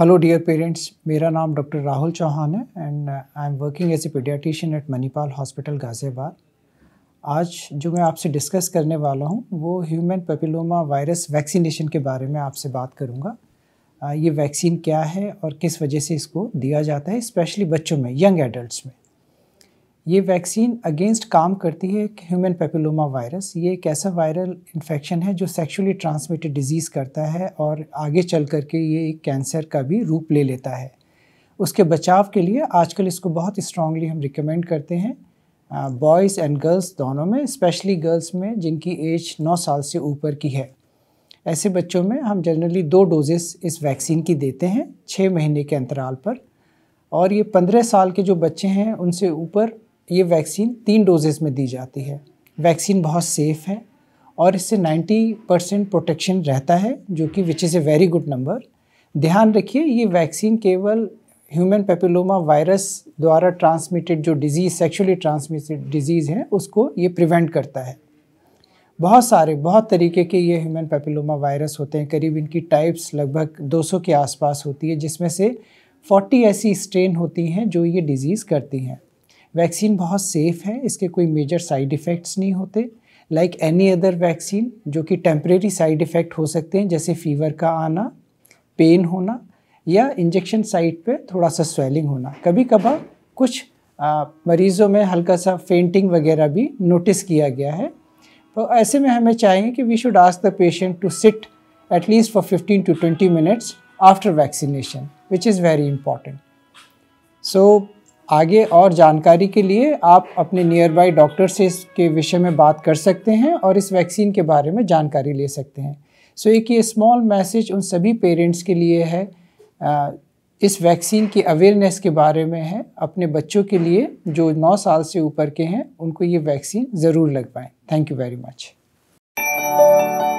hello dear parents मेरा नाम doctor Rahul Chauhan है and I am working as a pediatrician at Manipal hospital Ghaziabad आज जो मैं आपसे डिस्कस करने वाला हूँ वो ह्यूमन पेपिलोमा वायरस वैक्सीनेशन के बारे में आपसे बात करूँगा uh, ये वैक्सीन क्या है और किस वजह से इसको दिया जाता है स्पेशली बच्चों में यंग एडल्ट में ये वैक्सीन अगेंस्ट काम करती है ह्यूमन पेपिलोमा वायरस ये एक ऐसा वायरल इन्फेक्शन है जो सेक्सुअली ट्रांसमिटेड डिजीज़ करता है और आगे चल कर के ये एक कैंसर का भी रूप ले लेता है उसके बचाव के लिए आजकल इसको बहुत स्ट्रांगली हम रिकमेंड करते हैं बॉयज़ एंड गर्ल्स दोनों में स्पेशली गर्ल्स में जिनकी एज नौ साल से ऊपर की है ऐसे बच्चों में हम जनरली दो डोजेस इस वैक्सीन की देते हैं छः महीने के अंतराल पर और ये पंद्रह साल के जो बच्चे हैं उनसे ऊपर ये वैक्सीन तीन डोजेज में दी जाती है वैक्सीन बहुत सेफ़ है और इससे 90 परसेंट प्रोटेक्शन रहता है जो कि which is a very good number ध्यान रखिए ये वैक्सीन केवल ह्यूमन पेपिलोमा वायरस द्वारा ट्रांसमिटेड जो डिजीज़ सेक्शुअली ट्रांसमिटेड डिजीज़ है उसको ये प्रिवेंट करता है बहुत सारे बहुत तरीके के ये ह्यूमन पेपिलोमा वायरस होते हैं करीब इनकी टाइप्स लगभग 200 के आसपास होती है जिसमें से 40 ऐसी स्ट्रेन होती हैं जो ये डिजीज़ करती हैं वैक्सीन बहुत सेफ़ है इसके कोई मेजर साइड इफ़ेक्ट्स नहीं होते लाइक एनी अदर वैक्सीन जो कि टेम्परेरी साइड इफ़ेक्ट हो सकते हैं जैसे फीवर का आना पेन होना या इंजेक्शन साइट पे थोड़ा सा स्वेलिंग होना कभी कभार कुछ आ, मरीज़ों में हल्का सा फेंटिंग वगैरह भी नोटिस किया गया है तो ऐसे में हमें चाहिए कि we should ask the patient to sit at least for 15 to 20 minutes after vaccination which is very important so आगे और जानकारी के लिए आप अपने नियर बाई डॉक्टर से इसके विषय में बात कर सकते हैं और इस वैक्सीन के बारे में जानकारी ले सकते हैं सो so, एक ये स्मॉल मैसेज उन सभी पेरेंट्स के लिए है इस वैक्सीन की अवेयरनेस के बारे में है अपने बच्चों के लिए जो 9 साल से ऊपर के हैं उनको ये वैक्सीन ज़रूर लगवाएं थैंक यू वेरी मच